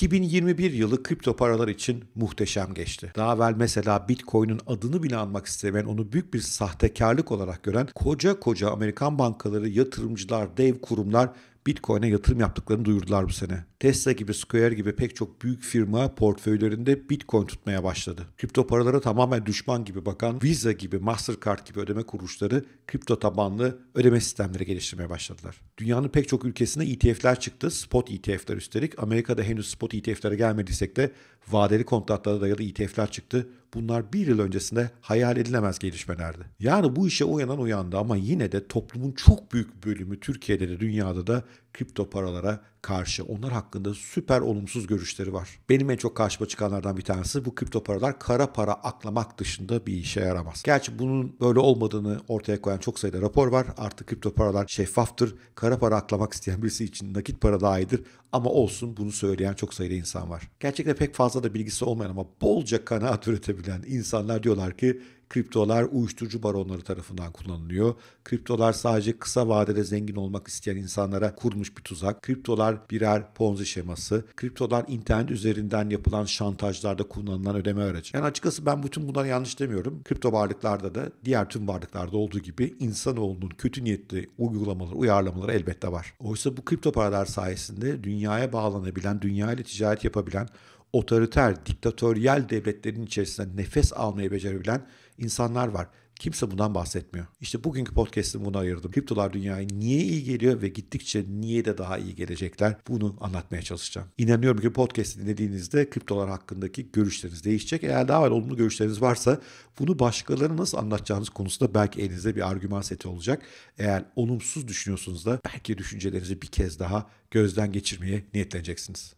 2021 yılı kripto paralar için muhteşem geçti. Daha evvel mesela Bitcoin'in adını bile anmak istemeyen, onu büyük bir sahtekarlık olarak gören koca koca Amerikan bankaları, yatırımcılar, dev kurumlar Bitcoin'e yatırım yaptıklarını duyurdular bu sene. Tesla gibi Square gibi pek çok büyük firma portföylerinde Bitcoin tutmaya başladı. Kripto paralara tamamen düşman gibi bakan Visa gibi Mastercard gibi ödeme kuruluşları kripto tabanlı ödeme sistemleri geliştirmeye başladılar. Dünyanın pek çok ülkesine ETF'ler çıktı. Spot ETF'ler üstelik. Amerika'da henüz spot ETF'lere gelmediysek de vadeli kontratlara dayalı ETF'ler çıktı. Bunlar bir yıl öncesinde hayal edilemez gelişmelerdi. Yani bu işe uyanan uyandı ama yine de toplumun çok büyük bölümü Türkiye'de de dünyada da kripto paralara karşı onlar hakkında süper olumsuz görüşleri var. Benim en çok karşıma çıkanlardan bir tanesi bu kripto paralar kara para aklamak dışında bir işe yaramaz. Gerçi bunun böyle olmadığını ortaya koyan çok sayıda rapor var. Artık kripto paralar şeffaftır. Kara para aklamak isteyen birisi için nakit para daha iyidir. Ama olsun bunu söyleyen çok sayıda insan var. Gerçekte pek fazla da bilgisi olmayan ama bolca kanaat üretebilen insanlar diyorlar ki Kriptolar uyuşturucu baronları tarafından kullanılıyor. Kriptolar sadece kısa vadede zengin olmak isteyen insanlara kurmuş bir tuzak. Kriptolar birer ponzi şeması. Kriptolar internet üzerinden yapılan şantajlarda kullanılan ödeme aracı. Yani açıkçası ben bütün bunları yanlış demiyorum. Kripto varlıklarda da diğer tüm varlıklarda olduğu gibi insanoğlunun kötü niyetli uygulamaları, uyarlamaları elbette var. Oysa bu kripto paralar sayesinde dünyaya bağlanabilen, dünyayla ticaret yapabilen, otoriter, diktatöryel devletlerin içerisinde nefes almayı becerebilen insanlar var. Kimse bundan bahsetmiyor. İşte bugünkü podcast'imi buna ayırdım. Kriptolar dünyaya niye iyi geliyor ve gittikçe niye de daha iyi gelecekler bunu anlatmaya çalışacağım. İnanıyorum ki podcast'i dinlediğinizde kriptolar hakkındaki görüşleriniz değişecek. Eğer daha evvel olumlu görüşleriniz varsa bunu başkalarına nasıl anlatacağınız konusunda belki elinizde bir argüman seti olacak. Eğer olumsuz düşünüyorsunuz da belki düşüncelerinizi bir kez daha gözden geçirmeye niyetleneceksiniz.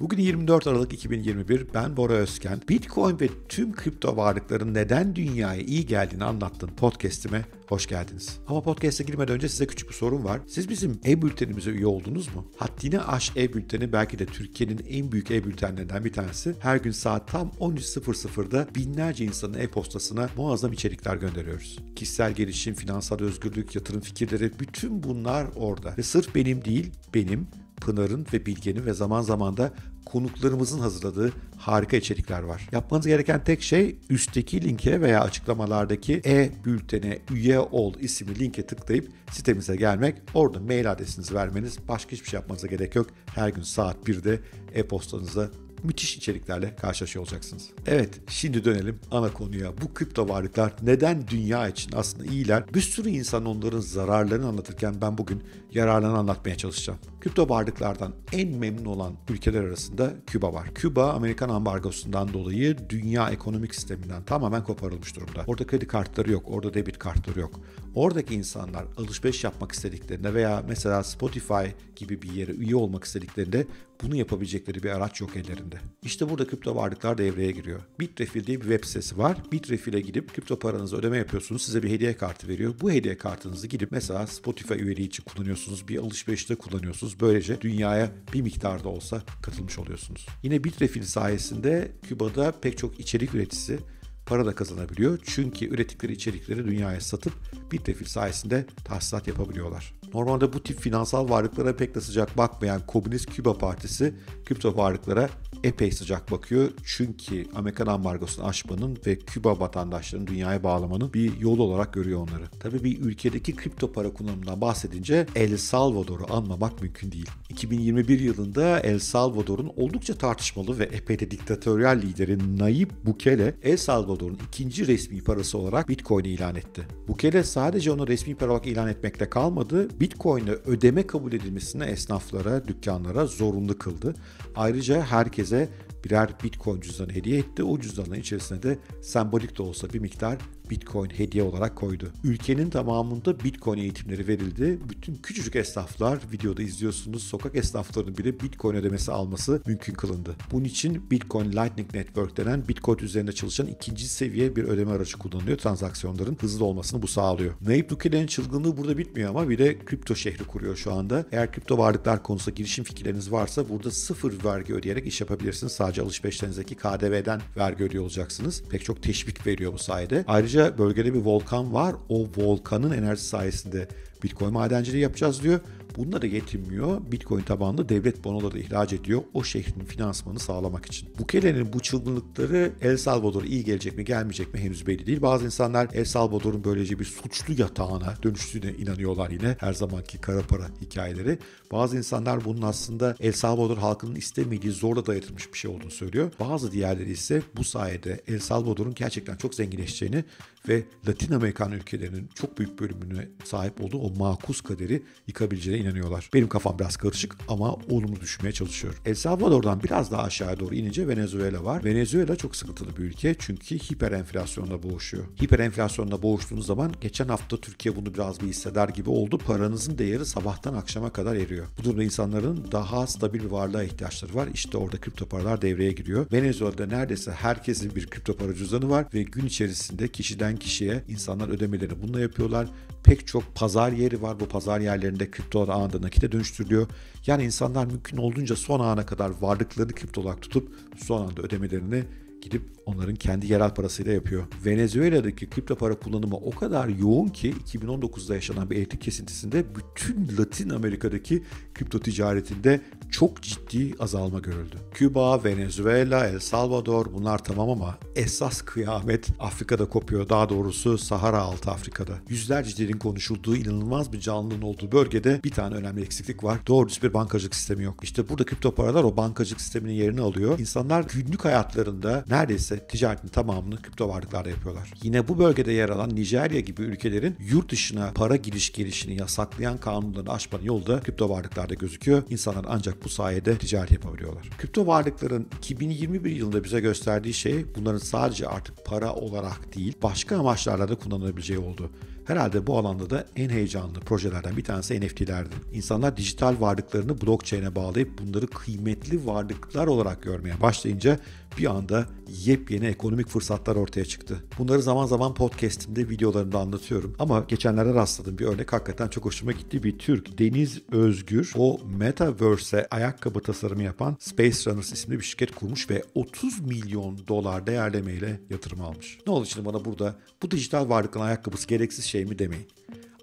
Bugün 24 Aralık 2021 ben Bora Özken. Bitcoin ve tüm kripto varlıkların neden dünyaya iyi geldiğini anlattığım podcast'ime hoş geldiniz. Ama podcast'e girmeden önce size küçük bir sorum var. Siz bizim e-bültenimize üye oldunuz mu? Haddini Aş e-bülteni belki de Türkiye'nin en büyük e-bültenlerinden bir tanesi. Her gün saat tam 13.00'da binlerce insanın e-postasına muazzam içerikler gönderiyoruz. Kişisel gelişim, finansal özgürlük, yatırım fikirleri bütün bunlar orada. Ve sırf benim değil, benim Pınar'ın ve Bilge'nin ve zaman zaman da konuklarımızın hazırladığı harika içerikler var. Yapmanız gereken tek şey üstteki linke veya açıklamalardaki e-bültene üye ol isimli linke tıklayıp sitemize gelmek, orada mail adresinizi vermeniz, başka hiçbir şey yapmanıza gerek yok. Her gün saat 1'de e-postanıza müthiş içeriklerle karşılaşıyor olacaksınız. Evet şimdi dönelim ana konuya. Bu kripto varlıklar neden dünya için aslında iyiler? Bir sürü insan onların zararlarını anlatırken ben bugün yararlarını anlatmaya çalışacağım. Kripto varlıklardan en memnun olan ülkeler arasında Küba var. Küba Amerikan ambargosundan dolayı dünya ekonomik sisteminden tamamen koparılmış durumda. Orada kredi kartları yok, orada debit kartları yok. Oradaki insanlar alışveriş yapmak istediklerinde veya mesela Spotify gibi bir yere üye olmak istediklerinde bunu yapabilecekleri bir araç yok ellerinde. İşte burada kripto varlıklar devreye giriyor. Bitrefil diye bir web sitesi var. Bitrefil'e gidip kripto paranızı ödeme yapıyorsunuz. Size bir hediye kartı veriyor. Bu hediye kartınızı gidip mesela Spotify üyeliği için kullanıyorsunuz. Bir alışverişte kullanıyorsunuz. Böylece dünyaya bir miktar da olsa katılmış oluyorsunuz. Yine Bitrefil sayesinde Küba'da pek çok içerik üreticisi para da kazanabiliyor. Çünkü ürettikleri içerikleri dünyaya satıp Bitrefil sayesinde tahsilat yapabiliyorlar. Normalde bu tip finansal varlıklara pek de sıcak bakmayan Komünist Küba Partisi kripto varlıklara epey sıcak bakıyor. Çünkü Amerikan ambargosunu aşmanın ve Küba vatandaşlarının dünyaya bağlamanın bir yolu olarak görüyor onları. Tabii bir ülkedeki kripto para kullanımından bahsedince El Salvador'u anmamak mümkün değil. 2021 yılında El Salvador'un oldukça tartışmalı ve epey de diktatöryel lideri Nayib Bukele, El Salvador'un ikinci resmi parası olarak Bitcoin'i ilan etti. Bukele sadece onu resmi para olarak ilan etmekte kalmadı, Bitcoin'e ödeme kabul edilmesini esnaflara, dükkanlara zorunlu kıldı. Ayrıca herkese birer Bitcoin cüzdanı hediye etti. O cüzdanın içerisinde de sembolik de olsa bir miktar Bitcoin hediye olarak koydu. Ülkenin tamamında Bitcoin eğitimleri verildi. Bütün küçücük esnaflar videoda izliyorsunuz. Sokak esnaflarının bile Bitcoin ödemesi alması mümkün kılındı. Bunun için Bitcoin Lightning Network denen Bitcoin üzerinde çalışan ikinci seviye bir ödeme aracı kullanılıyor. Transaksiyonların hızlı olmasını bu sağlıyor. Naip Bukele'nin çılgınlığı burada bitmiyor ama bir de kripto şehri kuruyor şu anda. Eğer kripto varlıklar konusunda girişim fikirleriniz varsa burada sıfır vergi ödeyerek iş yapabilirsiniz. Sadece alışverişlerinizdeki KDV'den vergi ödüyor olacaksınız. Pek çok teşvik veriyor bu sayede. Ayrıca Ayrıca bölgede bir volkan var. O volkanın enerjisi sayesinde Bitcoin madenciliği yapacağız diyor. Bununla da yetinmiyor. Bitcoin tabanlı devlet bonoları da ihraç ediyor o şehrin finansmanı sağlamak için. Bu kelenin bu çılgınlıkları El Salvador'a iyi gelecek mi gelmeyecek mi henüz belli değil. Bazı insanlar El Salvador'un böylece bir suçlu yatağına dönüştüğüne inanıyorlar yine. Her zamanki kara para hikayeleri. Bazı insanlar bunun aslında El Salvador halkının istemediği zorla dayatılmış bir şey olduğunu söylüyor. Bazı diğerleri ise bu sayede El Salvador'un gerçekten çok zenginleşeceğini ve Latin Amerikan ülkelerinin çok büyük bölümüne sahip olduğu o makus kaderi yıkabileceğine inanıyorlar. Benim kafam biraz karışık ama olumlu düşünmeye çalışıyorum. El Salvador'dan biraz daha aşağıya doğru inince Venezuela var. Venezuela çok sıkıntılı bir ülke çünkü hiper enflasyonla boğuşuyor. Hiper enflasyonla boğuştuğunuz zaman geçen hafta Türkiye bunu biraz bir hisseder gibi oldu. Paranızın değeri sabahtan akşama kadar eriyor. Bu durumda insanların daha stabil bir varlığa ihtiyaçları var. İşte orada kripto paralar devreye giriyor. Venezuela'da neredeyse herkesin bir kripto para cüzdanı var ve gün içerisinde kişiden kişiden kişiye insanlar ödemeleri bununla yapıyorlar. Pek çok pazar yeri var. Bu pazar yerlerinde kriptolar anında nakite dönüştürülüyor. Yani insanlar mümkün olduğunca son ana kadar varlıklarını kripto olarak tutup son anda ödemelerini gidip onların kendi yerel parasıyla yapıyor. Venezuela'daki kripto para kullanımı o kadar yoğun ki 2019'da yaşanan bir elektrik kesintisinde bütün Latin Amerika'daki kripto ticaretinde çok ciddi azalma görüldü. Küba, Venezuela, El Salvador bunlar tamam ama esas kıyamet Afrika'da kopuyor. Daha doğrusu Sahara altı Afrika'da. Yüzlerce dilin konuşulduğu inanılmaz bir canlının olduğu bölgede bir tane önemli eksiklik var. Doğru bir bankacılık sistemi yok. İşte burada kripto paralar o bankacılık sisteminin yerini alıyor. İnsanlar günlük hayatlarında neredeyse ticaretin tamamını kripto varlıklarda yapıyorlar. Yine bu bölgede yer alan Nijerya gibi ülkelerin yurt dışına para giriş gelişini yasaklayan kanunları aşmanın yolu da kripto varlıklarda gözüküyor. İnsanlar ancak bu sayede ticaret yapabiliyorlar. Kripto varlıkların 2021 yılında bize gösterdiği şey bunların sadece artık para olarak değil başka amaçlarla da kullanılabileceği oldu. Herhalde bu alanda da en heyecanlı projelerden bir tanesi NFT'lerdi. İnsanlar dijital varlıklarını blockchain'e bağlayıp bunları kıymetli varlıklar olarak görmeye başlayınca bir anda yepyeni ekonomik fırsatlar ortaya çıktı. Bunları zaman zaman podcast'imde, videolarımda anlatıyorum. Ama geçenlerde rastladığım bir örnek hakikaten çok hoşuma gitti. Bir Türk Deniz Özgür o Metaverse'e ayakkabı tasarımı yapan Space Runners isimli bir şirket kurmuş ve 30 milyon dolar değerlemeyle yatırım almış. Ne oldu şimdi bana burada bu dijital varlıkların ayakkabısı gereksiz şey şey mi demeyin.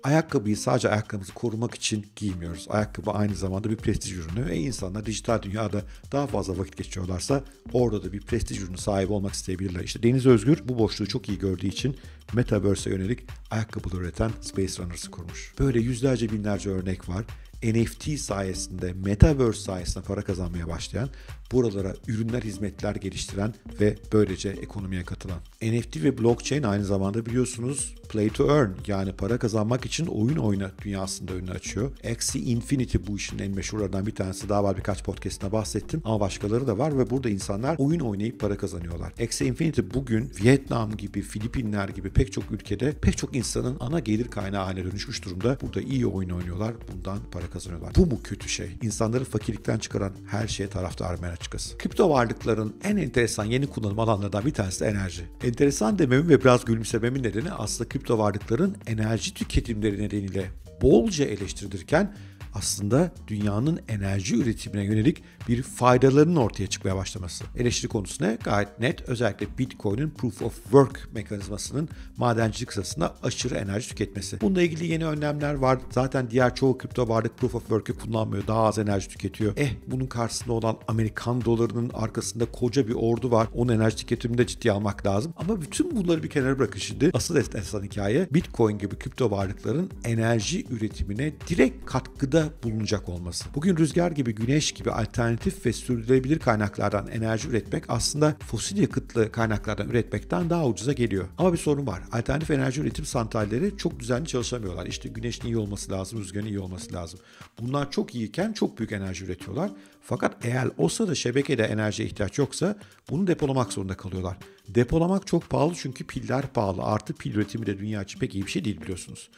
Ayakkabıyı sadece ayakkabımızı korumak için giymiyoruz. Ayakkabı aynı zamanda bir prestij ürünü ve insanlar dijital dünyada daha fazla vakit geçiyorlarsa, orada da bir prestij ürünü sahibi olmak isteyebilirler. İşte Deniz Özgür bu boşluğu çok iyi gördüğü için Metaverse'e yönelik ayakkabılar üreten Space Runners'ı kurmuş. Böyle yüzlerce binlerce örnek var. NFT sayesinde, Metaverse sayesinde para kazanmaya başlayan, buralara ürünler, hizmetler geliştiren ve böylece ekonomiye katılan. NFT ve blockchain aynı zamanda biliyorsunuz play to earn yani para kazanmak için oyun oyna dünyasında önünü açıyor. Axie Infinity bu işin en meşhurlardan bir tanesi. Daha var birkaç podcast'te bahsettim ama başkaları da var ve burada insanlar oyun oynayıp para kazanıyorlar. Axie Infinity bugün Vietnam gibi, Filipinler gibi pek çok ülkede pek çok insanın ana gelir kaynağı haline dönüşmüş durumda. Burada iyi oyun oynuyorlar, bundan para kazanıyorlar. Bu mu kötü şey? İnsanları fakirlikten çıkaran her şeye taraftar ben açıkçası. Kripto varlıkların en enteresan yeni kullanım alanlarından bir tanesi de enerji. Enteresan dememin ve biraz gülümsememin nedeni aslında kripto kripto varlıkların enerji tüketimleri nedeniyle bolca eleştirilirken aslında dünyanın enerji üretimine yönelik bir faydalarının ortaya çıkmaya başlaması. Eleştiri konusuna Gayet net. Özellikle Bitcoin'in Proof of Work mekanizmasının madencilik sırasında aşırı enerji tüketmesi. Bununla ilgili yeni önlemler var. Zaten diğer çoğu kripto varlık Proof of Work'ü kullanmıyor. Daha az enerji tüketiyor. Eh bunun karşısında olan Amerikan dolarının arkasında koca bir ordu var. Onun enerji tüketimini de ciddiye almak lazım. Ama bütün bunları bir kenara bırakın şimdi. Asıl esas hikaye Bitcoin gibi kripto varlıkların enerji üretimine direkt katkıda bulunacak olması. Bugün rüzgar gibi, güneş gibi alternatif ve sürdürülebilir kaynaklardan enerji üretmek aslında fosil yakıtlı kaynaklardan üretmekten daha ucuza geliyor. Ama bir sorun var. Alternatif enerji üretim santralleri çok düzenli çalışamıyorlar. İşte güneşin iyi olması lazım, rüzgarın iyi olması lazım. Bunlar çok iyiyken çok büyük enerji üretiyorlar. Fakat eğer o sırada şebekede enerjiye ihtiyaç yoksa bunu depolamak zorunda kalıyorlar. Depolamak çok pahalı çünkü piller pahalı. Artı pil üretimi de dünya için pek iyi bir şey değil biliyorsunuz.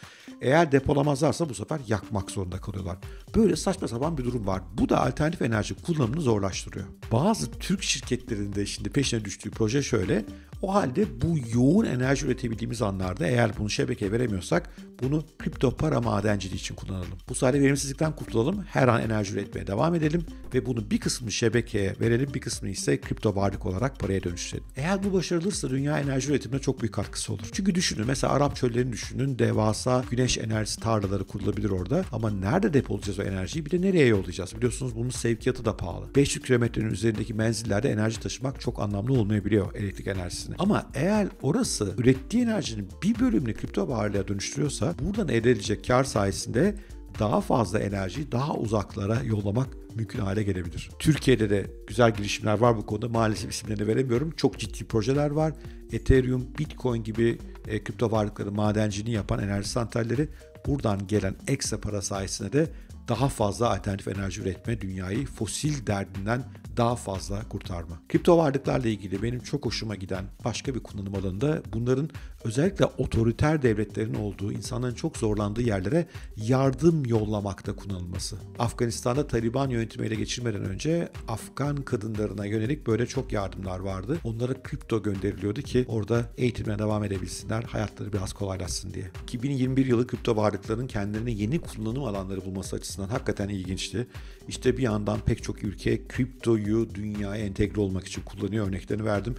Eğer depolamazlarsa bu sefer yakmak zorunda kalıyorlar. Böyle saçma sapan bir durum var. Bu da alternatif enerji kullanımını zorlaştırıyor. Bazı Türk şirketlerinde şimdi peşine düştüğü proje şöyle. O halde bu yoğun enerji üretebildiğimiz anlarda eğer bunu şebekeye veremiyorsak bunu kripto para madenciliği için kullanalım. Bu sayede verimsizlikten kurtulalım, her an enerji üretmeye devam edelim ve bunu bir kısmını şebekeye verelim, bir kısmını ise kripto varlık olarak paraya dönüştürelim. Eğer bu başarılırsa dünya enerji üretimine çok büyük katkısı olur. Çünkü düşünün mesela Arap çöllerini düşünün, devasa güneş enerjisi tarlaları kurulabilir orada ama nerede depolayacağız o enerjiyi bir de nereye yollayacağız? Biliyorsunuz bunun sevkiyatı da pahalı. 500 kilometrenin üzerindeki menzillerde enerji taşımak çok anlamlı olmayabiliyor elektrik enerjisini. Ama eğer orası ürettiği enerjinin bir bölümünü kripto varlığa dönüştürüyorsa olursa buradan elde edilecek kar sayesinde daha fazla enerjiyi daha uzaklara yollamak mümkün hale gelebilir. Türkiye'de de güzel girişimler var bu konuda. Maalesef isimlerini veremiyorum. Çok ciddi projeler var. Ethereum, Bitcoin gibi e, kripto varlıkları madenciliğini yapan enerji santralleri buradan gelen ekstra para sayesinde de daha fazla alternatif enerji üretme, dünyayı fosil derdinden daha fazla kurtarma. Kripto varlıklarla ilgili benim çok hoşuma giden başka bir kullanım alanı da bunların özellikle otoriter devletlerin olduğu, insanların çok zorlandığı yerlere yardım yollamakta kullanılması. Afganistan'da Taliban yönetimiyle geçirmeden önce Afgan kadınlarına yönelik böyle çok yardımlar vardı. Onlara kripto gönderiliyordu ki orada eğitimine devam edebilsinler, hayatları biraz kolaylaşsın diye. 2021 yılı kripto varlıkların kendilerine yeni kullanım alanları bulması açısından hakikaten ilginçti. İşte bir yandan pek çok ülke kriptoyu dünyaya entegre olmak için kullanıyor örneklerini verdim.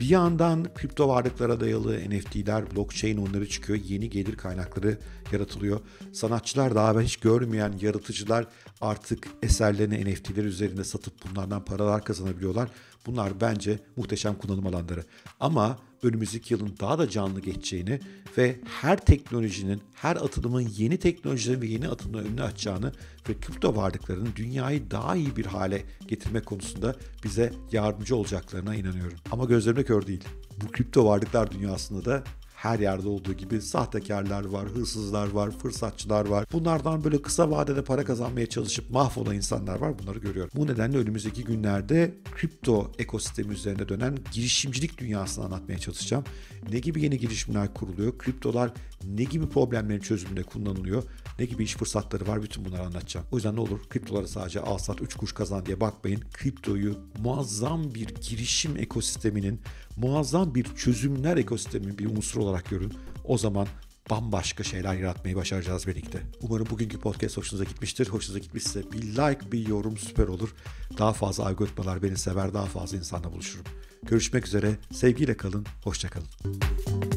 Bir yandan kripto varlıklara dayalı NFT'ler, blockchain onları çıkıyor. Yeni gelir kaynakları yaratılıyor. Sanatçılar daha evvel hiç görmeyen yaratıcılar artık eserlerini NFT'ler üzerinde satıp bunlardan paralar kazanabiliyorlar. Bunlar bence muhteşem kullanım alanları. Ama önümüzdeki yılın daha da canlı geçeceğini ve her teknolojinin, her atılımın yeni teknolojilerin ve yeni atılımların önünü açacağını ve kripto varlıklarının dünyayı daha iyi bir hale getirme konusunda bize yardımcı olacaklarına inanıyorum. Ama gözlerimde kör değil. Bu kripto varlıklar dünyasında da her yerde olduğu gibi sahtekarlar var, hırsızlar var, fırsatçılar var. Bunlardan böyle kısa vadede para kazanmaya çalışıp mahvolan insanlar var. Bunları görüyorum. Bu nedenle önümüzdeki günlerde kripto ekosistemi üzerinde dönen girişimcilik dünyasını anlatmaya çalışacağım. Ne gibi yeni girişimler kuruluyor? Kriptolar ne gibi problemlerin çözümünde kullanılıyor, ne gibi iş fırsatları var bütün bunları anlatacağım. O yüzden ne olur kriptoları sadece al sat 3 kuş kazan diye bakmayın. Kriptoyu muazzam bir girişim ekosisteminin, muazzam bir çözümler ekosisteminin bir unsuru olarak görün. O zaman bambaşka şeyler yaratmayı başaracağız birlikte. Umarım bugünkü podcast hoşunuza gitmiştir. Hoşunuza gitmişse bir like, bir yorum süper olur. Daha fazla algoritmalar beni sever, daha fazla insanla buluşurum. Görüşmek üzere, sevgiyle kalın, hoşçakalın. kalın.